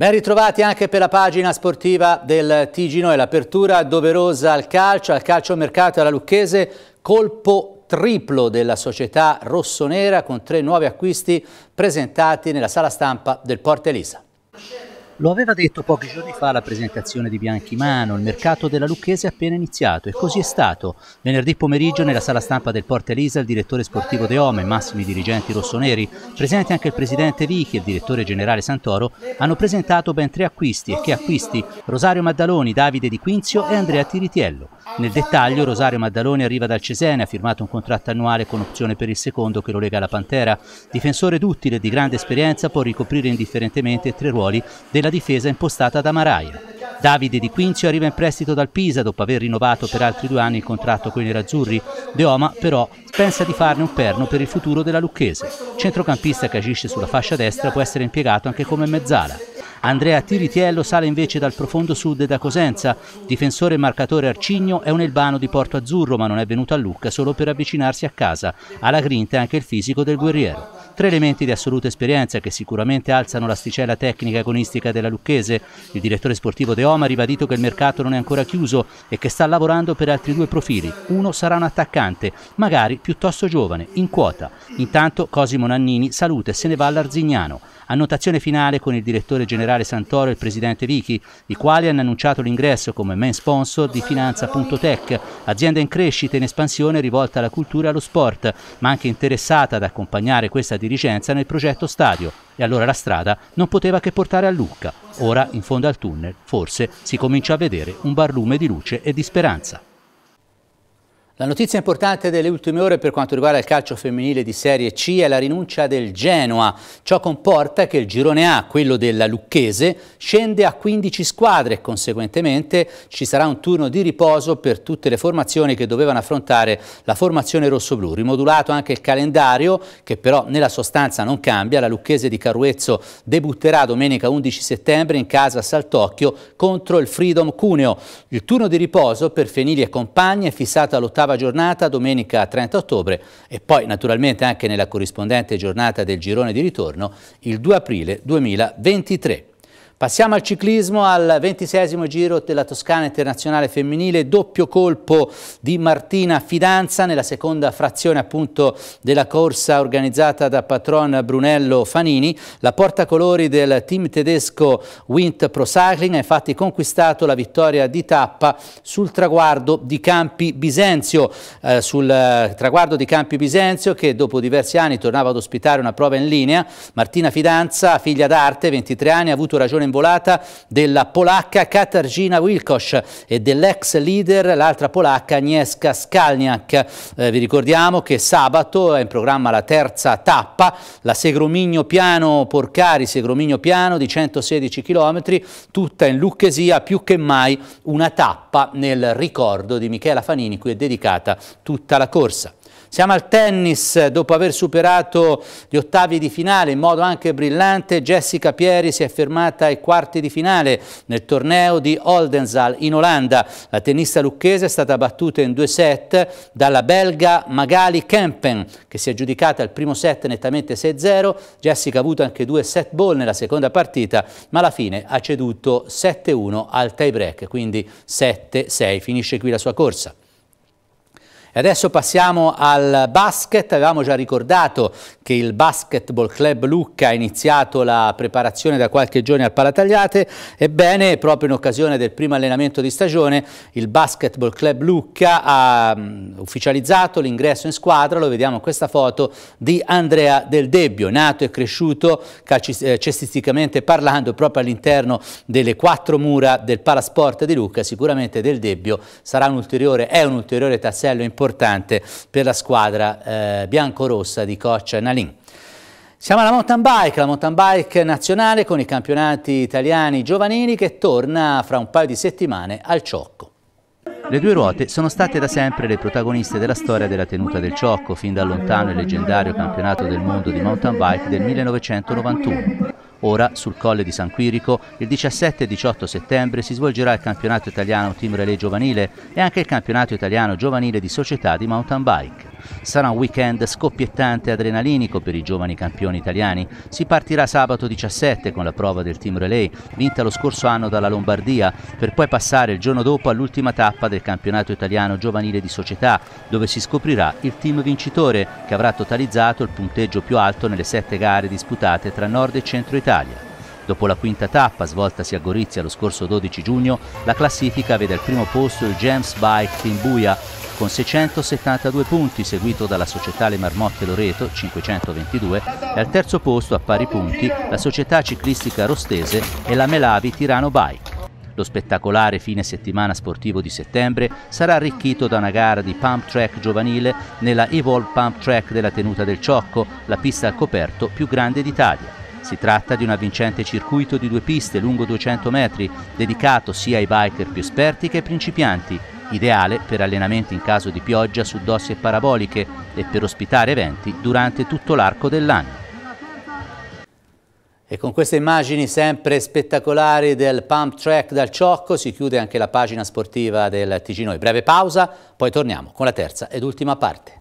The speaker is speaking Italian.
Ben ritrovati anche per la pagina sportiva del Tigino e l'apertura doverosa al calcio, al calcio mercato alla Lucchese, colpo triplo della società rossonera con tre nuovi acquisti presentati nella sala stampa del Porta Elisa. Lo aveva detto pochi giorni fa la presentazione di Bianchimano, il mercato della Lucchese è appena iniziato e così è stato. Venerdì pomeriggio nella sala stampa del Porta Elisa il direttore sportivo De Ome, massimi dirigenti rossoneri, presente anche il presidente Vichi e il direttore generale Santoro, hanno presentato ben tre acquisti e che acquisti Rosario Maddaloni, Davide Di Quinzio e Andrea Tiritiello. Nel dettaglio Rosario Maddaloni arriva dal Cesena, ha firmato un contratto annuale con opzione per il secondo che lo lega alla Pantera. Difensore duttile di grande esperienza può ricoprire indifferentemente tre ruoli della nella difesa impostata da Maraia. Davide Di Quinzio arriva in prestito dal Pisa dopo aver rinnovato per altri due anni il contratto con i nerazzurri. De Oma però pensa di farne un perno per il futuro della Lucchese. Centrocampista che agisce sulla fascia destra può essere impiegato anche come mezzala. Andrea Tiritiello sale invece dal profondo sud da Cosenza. Difensore e marcatore arcigno è un elbano di Porto Azzurro ma non è venuto a Lucca solo per avvicinarsi a casa. Alla la grinta anche il fisico del guerriero. Tre elementi di assoluta esperienza che sicuramente alzano l'asticella tecnica agonistica della Lucchese. Il direttore sportivo De Oma ha ribadito che il mercato non è ancora chiuso e che sta lavorando per altri due profili. Uno sarà un attaccante, magari piuttosto giovane, in quota. Intanto Cosimo Nannini saluta e se ne va all'Arzignano. Annotazione finale con il direttore generale Santoro e il presidente Vichi, i quali hanno annunciato l'ingresso come main sponsor di Finanza.tech, azienda in crescita e in espansione rivolta alla cultura e allo sport, ma anche interessata ad accompagnare questa direzione Vicenza nel progetto Stadio e allora la strada non poteva che portare a Lucca. Ora, in fondo al tunnel, forse si comincia a vedere un barlume di luce e di speranza. La notizia importante delle ultime ore per quanto riguarda il calcio femminile di Serie C è la rinuncia del Genoa. Ciò comporta che il girone A, quello della Lucchese, scende a 15 squadre e conseguentemente ci sarà un turno di riposo per tutte le formazioni che dovevano affrontare la formazione rossoblù. Rimodulato anche il calendario che però nella sostanza non cambia. La Lucchese di Caruezzo debutterà domenica 11 settembre in casa a Saltocchio contro il Freedom Cuneo. Il turno di riposo per Fenili e compagni è fissato all'ottavo ottava giornata, domenica 30 ottobre e poi naturalmente anche nella corrispondente giornata del girone di ritorno il 2 aprile 2023. Passiamo al ciclismo, al ventisesimo giro della Toscana Internazionale Femminile, doppio colpo di Martina Fidanza nella seconda frazione appunto della corsa organizzata da patron Brunello Fanini. La portacolori del team tedesco Wint Pro Cycling ha infatti conquistato la vittoria di tappa sul traguardo di Campi Bisenzio, eh, sul eh, traguardo di Campi Bisenzio che dopo diversi anni tornava ad ospitare una prova in linea. Martina Fidanza, figlia d'arte, 23 anni, ha avuto ragione in volata della polacca Katarzyna Wilkosz e dell'ex leader, l'altra polacca Agnieszka Skalniak. Eh, vi ricordiamo che sabato è in programma la terza tappa, la Segromigno Piano Porcari, Segromigno Piano di 116 km, tutta in Lucchesia, più che mai una tappa nel ricordo di Michela Fanini, cui è dedicata tutta la corsa. Siamo al tennis, dopo aver superato gli ottavi di finale in modo anche brillante, Jessica Pieri si è fermata ai quarti di finale nel torneo di Oldenzal in Olanda. La tennista lucchese è stata battuta in due set dalla belga Magali Kempen, che si è giudicata al primo set nettamente 6-0. Jessica ha avuto anche due set ball nella seconda partita, ma alla fine ha ceduto 7-1 al tie break, quindi 7-6. Finisce qui la sua corsa. E adesso passiamo al basket, avevamo già ricordato che il Basketball Club Lucca ha iniziato la preparazione da qualche giorno al Palatagliate, ebbene proprio in occasione del primo allenamento di stagione il Basketball Club Lucca ha um, ufficializzato l'ingresso in squadra, lo vediamo in questa foto, di Andrea Del Debbio, nato e cresciuto eh, cestisticamente parlando proprio all'interno delle quattro mura del Palasport di Lucca, sicuramente Del Debbio sarà un ulteriore, è un ulteriore tassello importante importante per la squadra eh, biancorossa di coach Nalin. Siamo alla mountain bike, la mountain bike nazionale con i campionati italiani giovanili che torna fra un paio di settimane al Ciocco. Le due ruote sono state da sempre le protagoniste della storia della tenuta del Ciocco, fin da lontano il leggendario campionato del mondo di mountain bike del 1991. Ora, sul colle di San Quirico, il 17 e 18 settembre si svolgerà il campionato italiano Team Relay Giovanile e anche il campionato italiano giovanile di società di mountain bike. Sarà un weekend scoppiettante e adrenalinico per i giovani campioni italiani. Si partirà sabato 17 con la prova del team relay, vinta lo scorso anno dalla Lombardia, per poi passare il giorno dopo all'ultima tappa del campionato italiano giovanile di società, dove si scoprirà il team vincitore, che avrà totalizzato il punteggio più alto nelle sette gare disputate tra Nord e Centro Italia. Dopo la quinta tappa, svoltasi a Gorizia lo scorso 12 giugno, la classifica vede al primo posto il James Bike Team Buia, con 672 punti, seguito dalla società Le Marmotte Loreto 522 e al terzo posto a pari punti la società ciclistica Rostese e la Melavi Tirano Bike. Lo spettacolare fine settimana sportivo di settembre sarà arricchito da una gara di pump track giovanile nella Evolve Pump Track della tenuta del Ciocco, la pista al coperto più grande d'Italia. Si tratta di un avvincente circuito di due piste lungo 200 metri, dedicato sia ai biker più esperti che ai principianti, ideale per allenamenti in caso di pioggia su dossi paraboliche e per ospitare eventi durante tutto l'arco dell'anno. E con queste immagini sempre spettacolari del pump track dal Ciocco si chiude anche la pagina sportiva del TG Noi. Breve pausa, poi torniamo con la terza ed ultima parte.